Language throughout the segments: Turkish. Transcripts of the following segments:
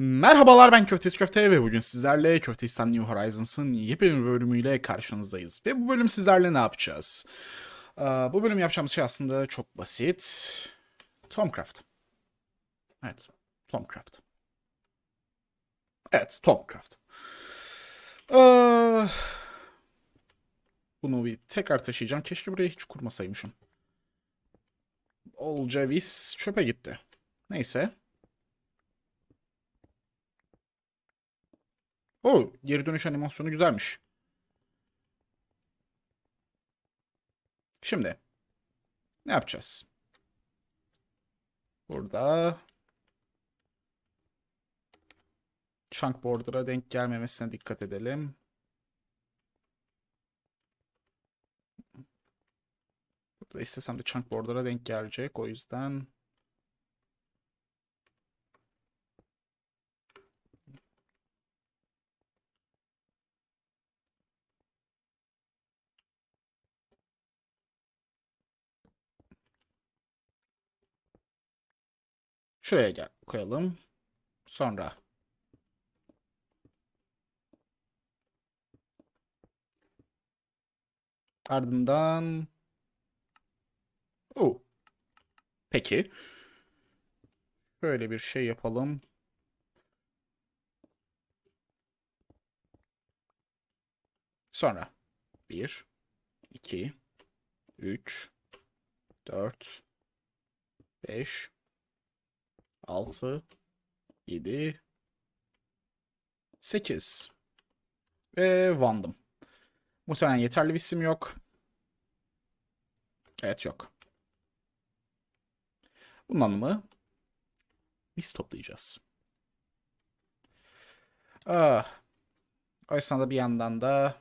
Merhabalar ben Köftesi Köfte ve bugün sizlerle Köfteistan New Horizons'ın yepyeni bölümüyle karşınızdayız. Ve bu bölüm sizlerle ne yapacağız? Ee, bu bölüm yapacağımız şey aslında çok basit. Tomcraft. Evet, Tomcraft. Evet, Tomcraft. Ee, bunu bir tekrar taşıyacağım. Keşke buraya hiç kurmasaymışım. Olcavis çöpe gitti. Neyse. O geri dönüş animasyonu güzelmiş. Şimdi ne yapacağız? Burada chunk border'a denk gelmemesine dikkat edelim. Burada istesem de chunk border'a denk gelecek. O yüzden Şuraya gel koyalım. Sonra ardından o Peki. Böyle bir şey yapalım. Sonra 1 2 3 4 5 6, 7, 8 ve Van'dım. Muhtemelen yeterli bir isim yok. Evet yok. Bunun anlamı biz toplayacağız. Ah. O esnada bir yandan da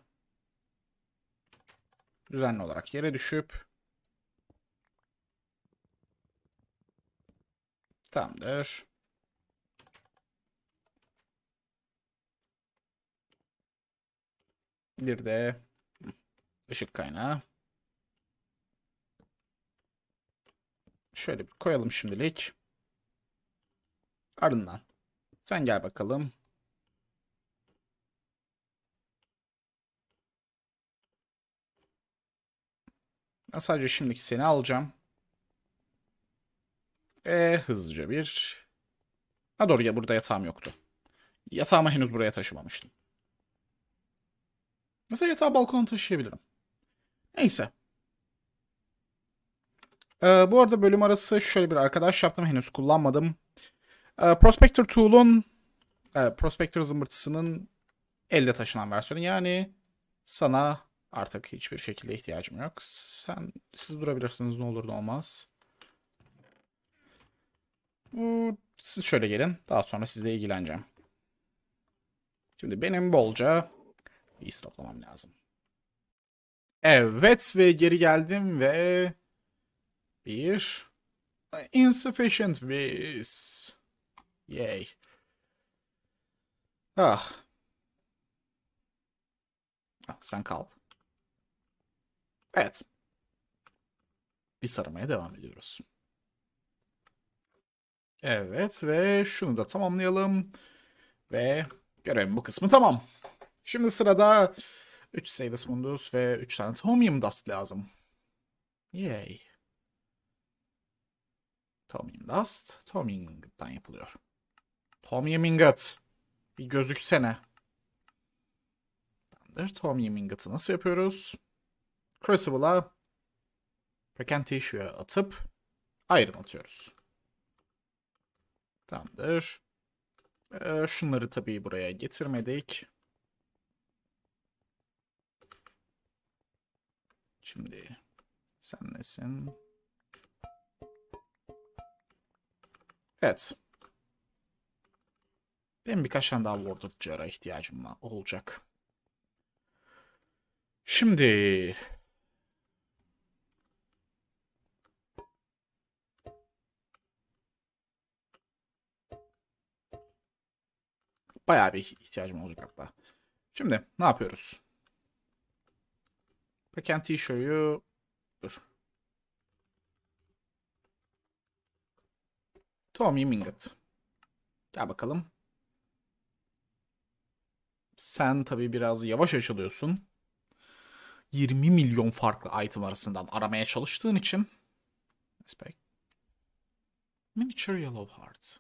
düzenli olarak yere düşüp Tamamdır. Bir de ışık kaynağı. Şöyle bir koyalım şimdilik. Ardından sen gel bakalım. sadece şimdiki seni alacağım. Ve hızlıca bir... Ha doğru ya burada yatağım yoktu. Yatağımı henüz buraya taşımamıştım. Mesela yatağı balkona taşıyabilirim. Neyse. Ee, bu arada bölüm arası şöyle bir arkadaş yaptım. Henüz kullanmadım. Ee, Prospector Tool'un e, Prospector zımbırtısının elde taşınan versiyonu. Yani sana artık hiçbir şekilde ihtiyacım yok. Sen siz durabilirsiniz ne olur ne olmaz. Siz şöyle gelin. Daha sonra sizle ilgileneceğim. Şimdi benim bolca beast toplamam lazım. Evet ve geri geldim ve bir insufficient beast. Yay. Ah. ah sen kal. Evet. Bir sarmaya devam ediyoruz. Evet ve şunu da tamamlayalım. Ve görevim bu kısmı tamam. Şimdi sırada 3 Sailus Mundus ve 3 tane Thomium Dust lazım. Yay. Thomium Dust, Thomium Ingot'tan yapılıyor. Thomium Ingot. Bir gözüksene. Tamamdır. Thomium Ingot'ı nasıl yapıyoruz? Crucible'a Precantatio'ya atıp Iron atıyoruz. Tamamdır. Ee, şunları tabii buraya getirmedik. Şimdi sen nesin? Evet. Benim birkaç tane daha Warder ihtiyacım var, olacak. Şimdi Bayağı bir ihtiyacım olacak hatta. Şimdi ne yapıyoruz? Backend T-show'u dur. Tommy Mingot. Gel bakalım. Sen tabii biraz yavaş açılıyorsun. 20 milyon farklı item arasından aramaya çalıştığın için. Aspect. Miniature Yellow Heart.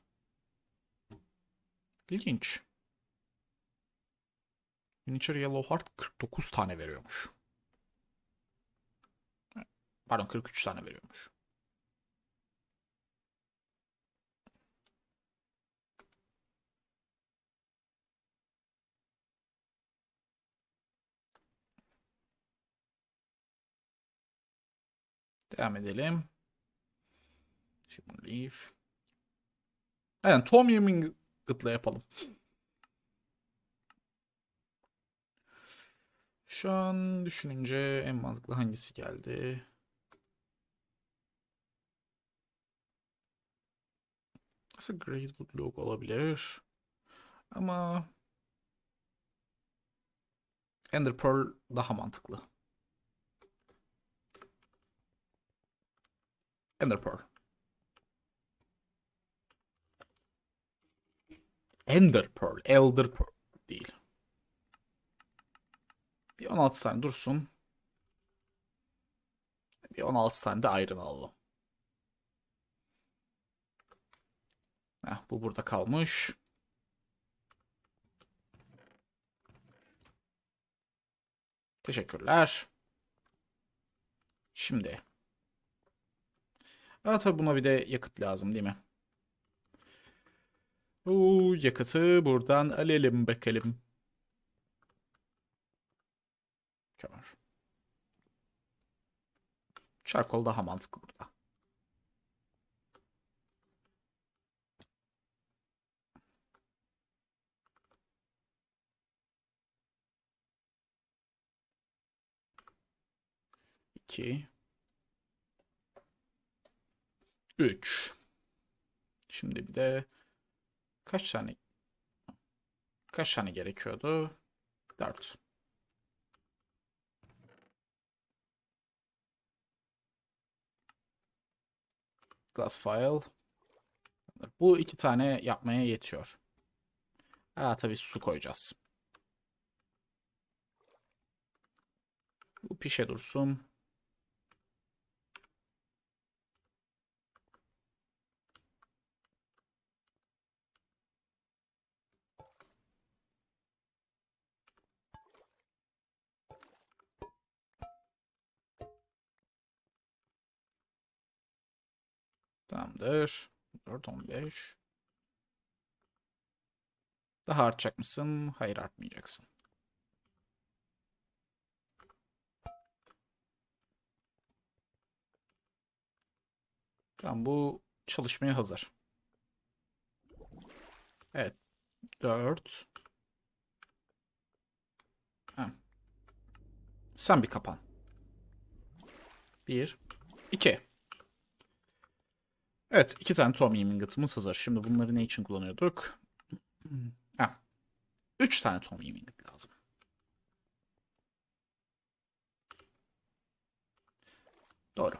İlginç. Miniature Yellow Heart 49 tane veriyormuş. Pardon 43 tane veriyormuş. Devam edelim. Şimdi leave. Aynen Tom Yeming'la yapalım. Şu an düşününce en mantıklı hangisi geldi? Aslında Great Woodlock olabilir. Ama Ender Pearl daha mantıklı. Ender Pearl. Ender Pearl, Elder Pearl. Bir 16 tane dursun. Bir 16 tane de ayrın alalım. Heh, bu burada kalmış. Teşekkürler. Şimdi. Aa tabi buna bir de yakıt lazım değil mi? Bu yakıtı buradan alalım bakalım. Charcoal daha mantıklı burada. İki. Üç. Şimdi bir de kaç tane kaç tane gerekiyordu? Dört. Class file. Bu iki tane yapmaya yetiyor. Ha tabii su koyacağız. Bu pişe dursun. Tamamdır. 4, 15. Daha artacak mısın? Hayır artmayacaksın. Tamam bu çalışmaya hazır. Evet. 4. Ha. Sen bir kapan. 1. 2. Evet iki tane Tommy Mingot'ımız hazır. Şimdi bunları ne için kullanıyorduk? Ha. Üç tane Tommy Mingot lazım. Doğru.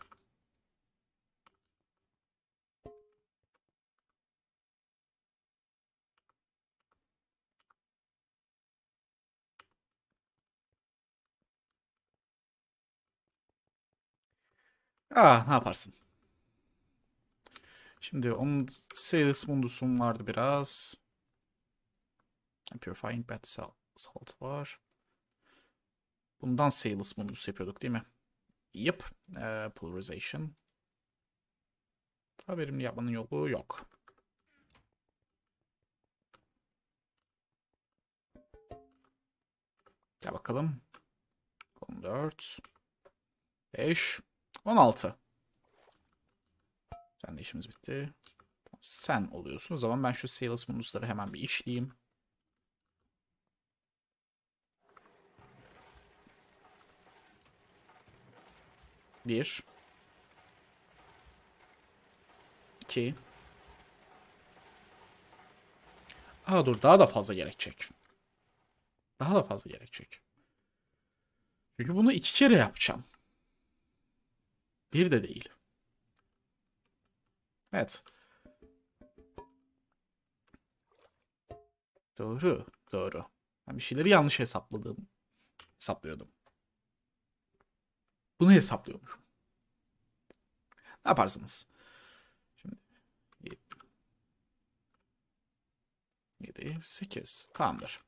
Ah ne yaparsın? Şimdi onun sales mundusum vardı biraz. Purifying Bad Salt var. Bundan sales mundus yapıyorduk değil mi? Yep. Ee, polarization. Daha verimli yapmanın yolu yok. Gel bakalım. 14. 5. 16. Sen de işimiz bitti. Sen oluyorsun. O zaman ben şu sales bonusları hemen bir işleyeyim. Bir. İki. Aa dur daha da fazla gerekecek. Daha da fazla gerekecek. Çünkü bunu iki kere yapacağım. Bir de değil. Evet. Doğru. Doğru. Ben bir şeyleri yanlış hesapladım. Hesaplıyordum. Bunu hesaplıyormuşum. Ne yaparsınız? Şimdi 7, 7 8 tamamdır.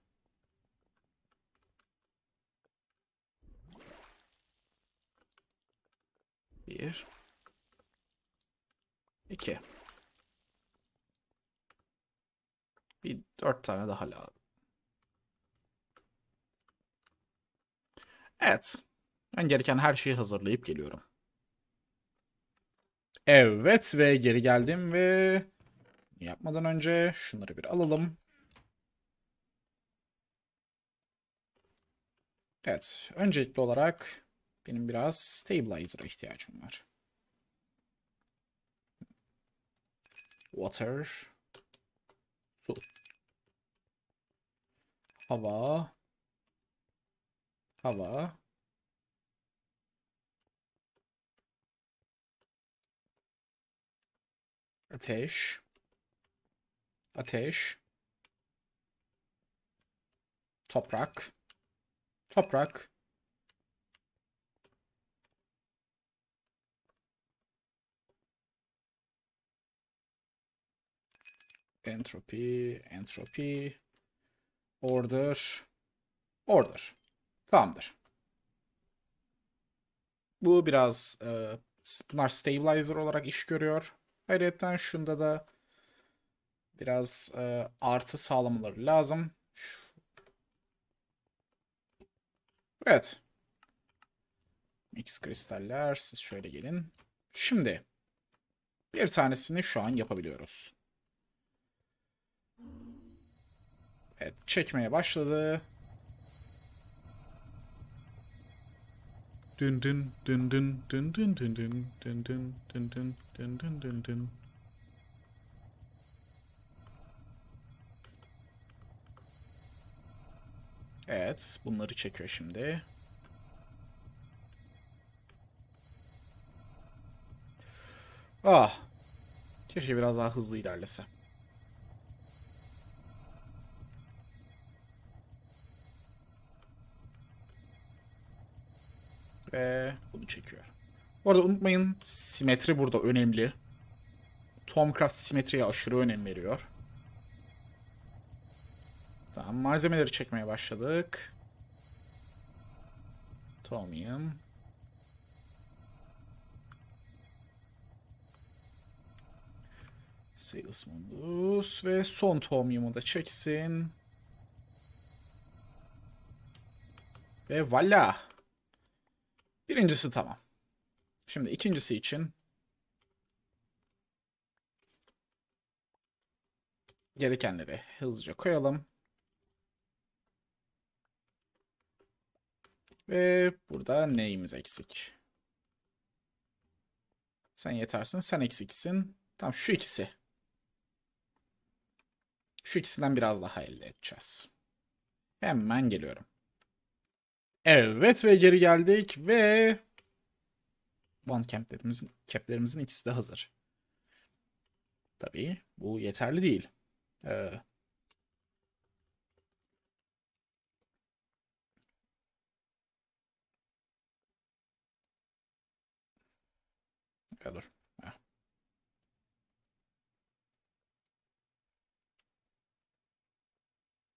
Bir, 2. Bir dört tane daha lazım. Evet. Ben gereken her şeyi hazırlayıp geliyorum. Evet ve geri geldim ve yapmadan önce şunları bir alalım. Evet. Öncelikli olarak benim biraz stabilizer'a ihtiyacım var. water, food, hava, hava, ateş, ateş, toprak, toprak, Entropy, entropy, order, order. Tamamdır. Bu biraz e, bunlar stabilizer olarak iş görüyor. Ayrıca şunda da biraz e, artı sağlamaları lazım. Evet. X kristaller siz şöyle gelin. Şimdi bir tanesini şu an yapabiliyoruz. Evet çekmeye başladı. Dün dün dün dün dün dün dün dün dün dün dün dün dün dün dün dün Evet bunları çekiyor şimdi. Ah. Keşke biraz daha hızlı ilerlese. Ve bunu çekiyor. Bu arada unutmayın simetri burada önemli. Tomcraft simetriye aşırı önem veriyor. Tamam malzemeleri çekmeye başladık. Tomium. Sales Mundus ve son Tomium'u da çeksin. Ve voilà. Birincisi tamam. Şimdi ikincisi için gerekenleri hızlıca koyalım. Ve burada neyimiz eksik? Sen yetersin, sen eksiksin. Tamam şu ikisi. Şu ikisinden biraz daha elde edeceğiz. Hemen geliyorum. Evet ve geri geldik ve Bandcamp'lerimizin cap'lerimizin ikisi de hazır. Tabii bu yeterli değil. Ee, Ya dur.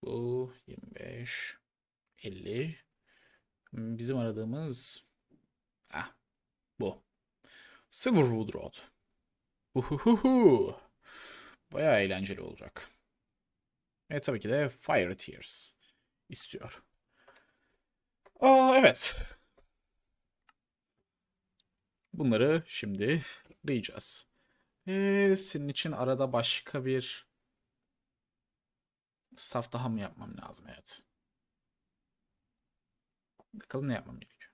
Bu 25 50 Hmm, bizim aradığımız ah, bu. Silverwood Road. Uhuhuhu. Bayağı eğlenceli olacak. Ve tabii ki de Fire Tears istiyor. Aa, evet. Bunları şimdi diyeceğiz. Ee, senin için arada başka bir staff daha mı yapmam lazım? Evet. Bakalım ne yapmam gerekiyor.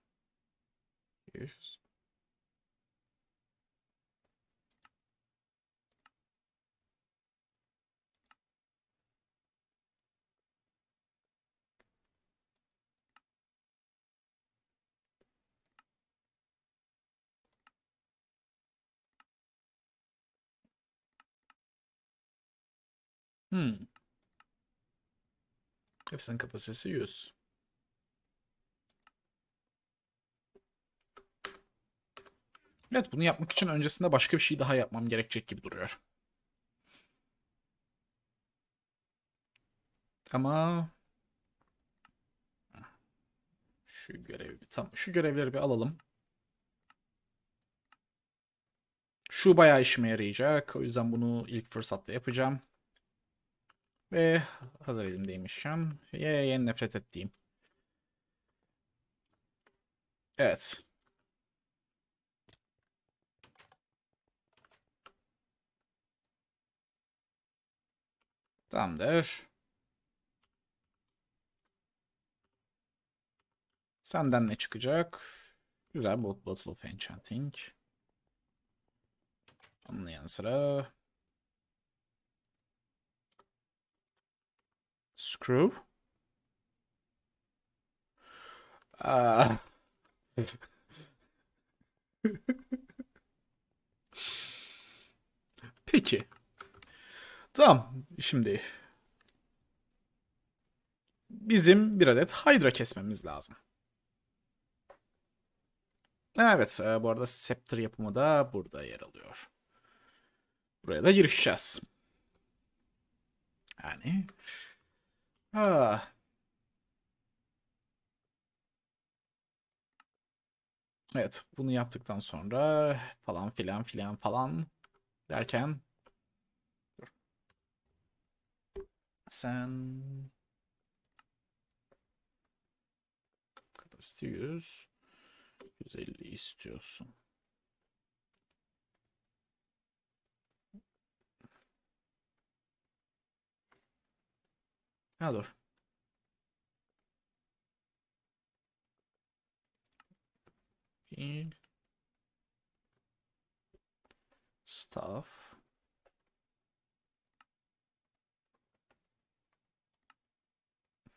Görüşürüz. Hmm. Hepsinin kapasitesi 100. Evet bunu yapmak için öncesinde başka bir şey daha yapmam gerekecek gibi duruyor. Ama şu görevi bir tam, şu görevleri bir alalım. Şu bayağı işime yarayacak. O yüzden bunu ilk fırsatta yapacağım. Ve hazır elimdeymişken ye, ye nefret ettiğim. Evet. Tamamdır. Senden ne çıkacak? Güzel bot Battle of Enchanting. Onun yanı sıra... Screw. Aa. Ah. Peki. Tamam. Şimdi bizim bir adet Hydra kesmemiz lazım. Evet e, bu arada Scepter yapımı da burada yer alıyor. Buraya da girişeceğiz. Yani ha. Evet bunu yaptıktan sonra falan filan filan falan derken Sen kapasite 100 150 istiyorsun. Ha dur. Staff.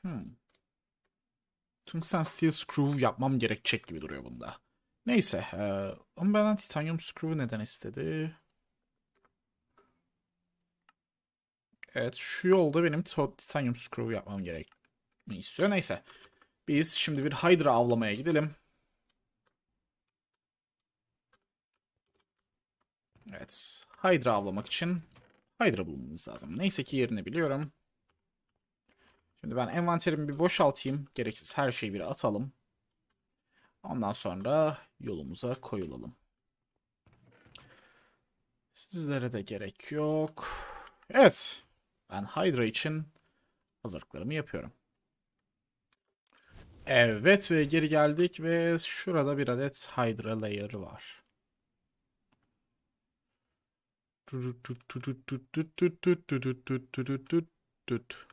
Hmm. Tungsten Steel Screw yapmam gerekecek gibi duruyor bunda. Neyse. E, ama Titanium Screw neden istedi? Evet şu yolda benim Titanium Screw yapmam gerek mi istiyor. Neyse. Biz şimdi bir Hydra avlamaya gidelim. Evet. Hydra avlamak için Hydra bulmamız lazım. Neyse ki yerini biliyorum. Şimdi ben envanterimi bir boşaltayım. Gereksiz her şeyi bir atalım. Ondan sonra yolumuza koyulalım. Sizlere de gerek yok. Evet. Ben Hydra için hazırlıklarımı yapıyorum. Evet ve geri geldik ve şurada bir adet Hydra Layer var. Tut tut tut tut tut tut tut tut tut tut tut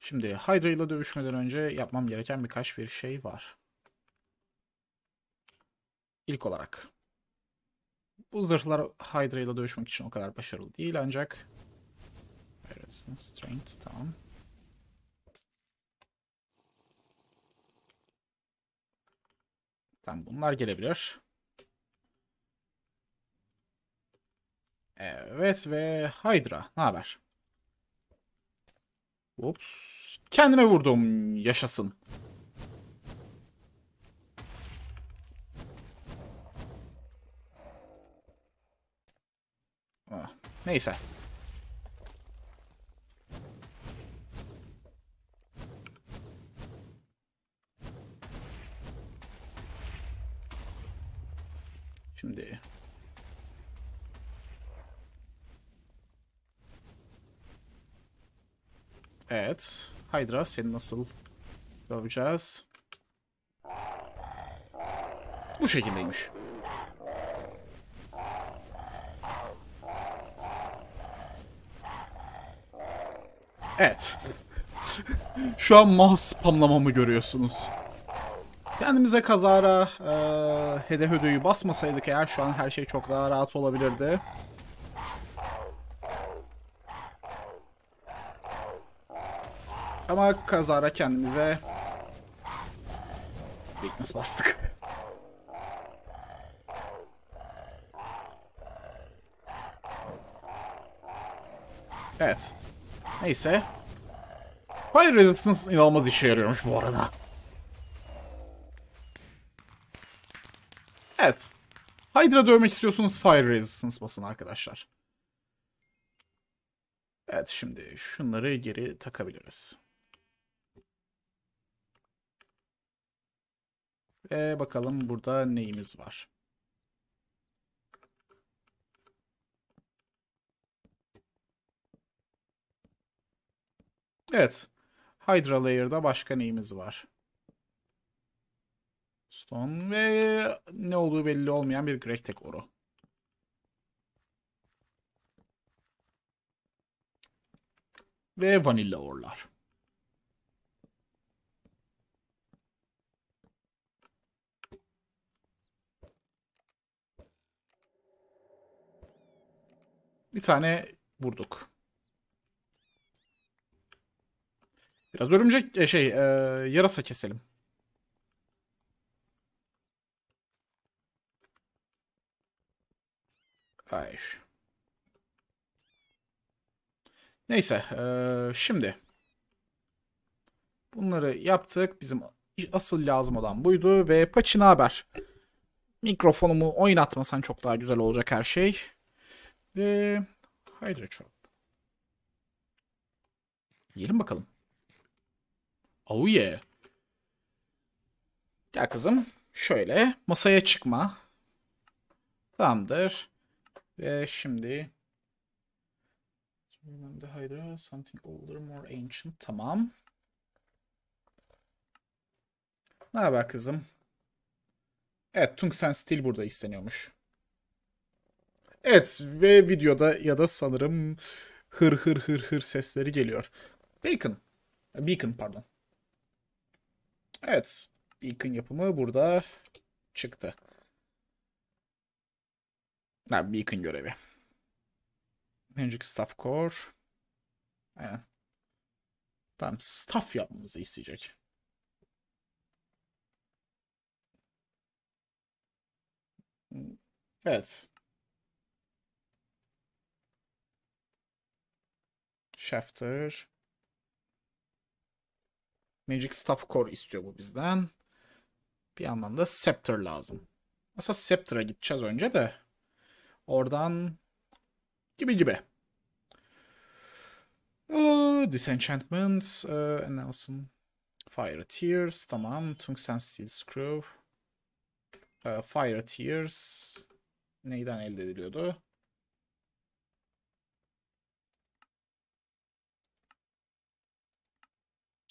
Şimdi Hydra ile dövüşmeden önce yapmam gereken birkaç bir şey var. İlk olarak bu zırhlar Hydra ile dövüşmek için o kadar başarılı değil ancak Strength tamam. Tamam bunlar gelebilir. Evet ve Hydra. Ne haber? Ops. Kendime vurdum. Yaşasın. Ah, neyse. Evet. Hydra seni nasıl döveceğiz? Bu şekildeymiş. Evet. Şu an mouse spamlamamı görüyorsunuz. Kendimize kazara e, hede hödüyü basmasaydık eğer şu an her şey çok daha rahat olabilirdi. Ama kazara kendimize... Weakness bastık. Evet. Neyse. Fire Resistance inanılmaz işe yarıyormuş bu arada. Evet. Hydra dövmek istiyorsunuz Fire Resistance basın arkadaşlar. Evet şimdi şunları geri takabiliriz. Ve bakalım burada neyimiz var. Evet. Hydra Layer'da başka neyimiz var? Stone ve ne olduğu belli olmayan bir Greg Tek Oro. Ve Vanilla Orlar. Bir tane vurduk. Biraz örümcek e, şey e, yarasa keselim. Hayır. Neyse. E, şimdi. Bunları yaptık. Bizim asıl lazım olan buydu. Ve Paçin Haber. Mikrofonumu oynatmasan çok daha güzel olacak her şey. Ve Hydrotrap. Yiyelim bakalım. Oh yeah. Ya kızım şöyle masaya çıkma. Tamamdır. Ve şimdi Remember Hydra something older more ancient. Tamam. Ne haber kızım? Evet, Tung sen stil burada isteniyormuş. Evet ve videoda ya da sanırım hır hır hır hır sesleri geliyor. Bacon. Beacon pardon. Evet. Beacon yapımı burada çıktı. Ha, Beacon görevi. Önceki staff core. Aynen. Tamam staff yapmamızı isteyecek. Evet. Shafter. Magic Staff Core istiyor bu bizden. Bir yandan da Scepter lazım. Aslında Scepter'a gideceğiz önce de. Oradan gibi gibi. Oh, disenchantment, uh, e, announcement, fire tears, tamam, tungsten steel screw, uh, fire tears, neyden elde ediliyordu?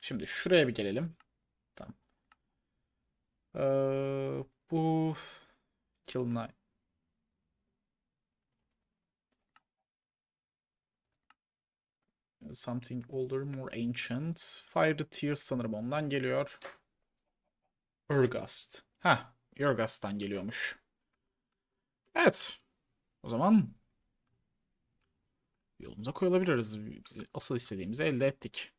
Şimdi şuraya bir gelelim. Tamam. Ee, bu Kill Knight. Something older, more ancient. Fire the Tears sanırım ondan geliyor. Urgast. Ha, Urgast'tan geliyormuş. Evet. O zaman yolumuza koyulabiliriz. Biz asıl istediğimizi elde ettik.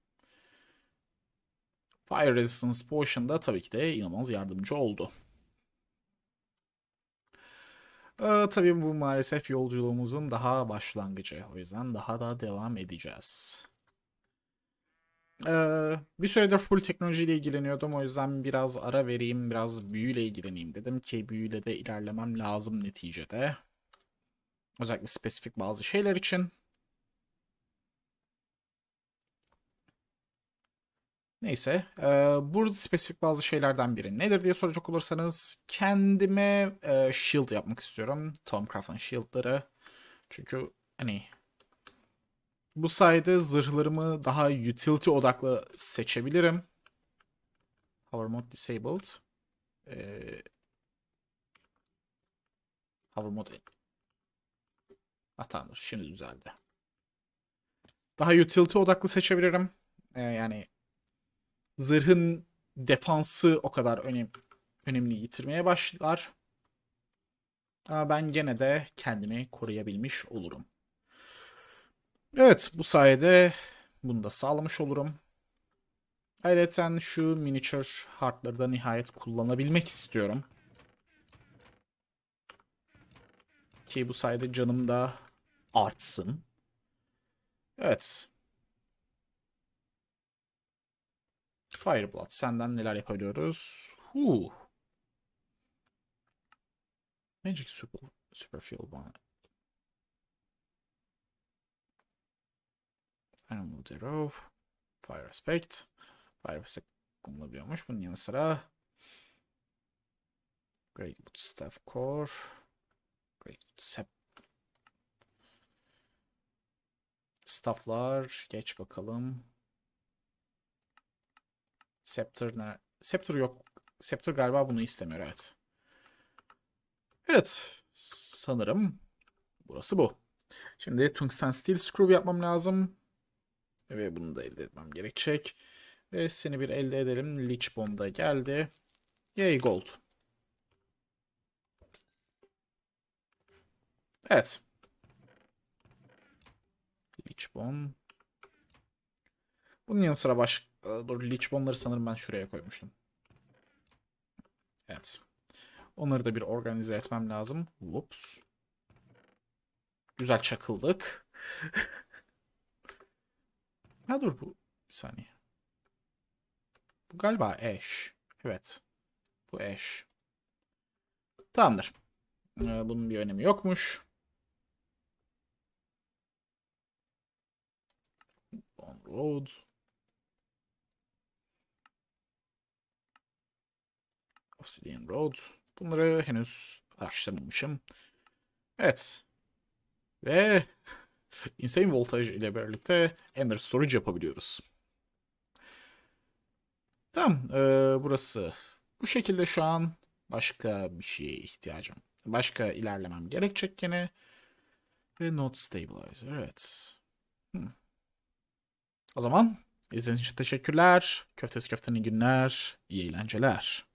Fire Resistance Potion da tabii ki de inanılmaz yardımcı oldu. Ee, tabii bu maalesef yolculuğumuzun daha başlangıcı. O yüzden daha da devam edeceğiz. Ee, bir süredir full teknolojiyle ilgileniyordum. O yüzden biraz ara vereyim, biraz büyüyle ilgileneyim dedim ki büyüyle de ilerlemem lazım neticede. Özellikle spesifik bazı şeyler için. Neyse, e, burada spesifik bazı şeylerden biri nedir diye soracak olursanız kendime e, shield yapmak istiyorum. Tom Craft'ın shieldları. Çünkü hani bu sayede zırhlarımı daha utility odaklı seçebilirim. Hover mode disabled. Ee, hover mode. Ha ah, Şimdi düzeldi. Daha utility odaklı seçebilirim. Ee, yani zırhın defansı o kadar önem önemli yitirmeye başlar. Ama ben gene de kendimi koruyabilmiş olurum. Evet bu sayede bunu da sağlamış olurum. Ayrıca şu miniatür hardları da nihayet kullanabilmek istiyorum. Ki bu sayede canım da artsın. Evet. Fireblood senden neler yapabiliyoruz? Huh. Magic Super, Super Superfuel bana. Animal Derove. Fire Aspect. Fire Aspect kullanılabiliyormuş. Bunun yanı sıra Great Boot Staff Core. Great Boot Sep Stafflar. Geç bakalım. Scepter ne? Scepter yok. Scepter galiba bunu istemiyor evet. Evet. Sanırım burası bu. Şimdi tungsten steel screw yapmam lazım. Ve bunu da elde etmem gerekecek. Ve seni bir elde edelim. Leech Bomb da geldi. Yay gold. Evet. Leech Bomb. Bunun yanı sıra baş Doğru, ee, Lich Bone'ları sanırım ben şuraya koymuştum. Evet. Onları da bir organize etmem lazım. Whoops. Güzel çakıldık. ha dur bu bir saniye. Bu galiba eş. Evet. Bu eş. Tamamdır. Ee, bunun bir önemi yokmuş. On road. Obsidian Road. Bunları henüz araştırmamışım. Evet. Ve Insane Voltage ile birlikte Ender Storage yapabiliyoruz. Tamam. E, burası. Bu şekilde şu an başka bir şeye ihtiyacım. Başka ilerlemem gerekecek gene. Ve Not Stabilizer. Evet. Hmm. O zaman izlediğiniz için teşekkürler. Köftesi köftenin günler. İyi eğlenceler.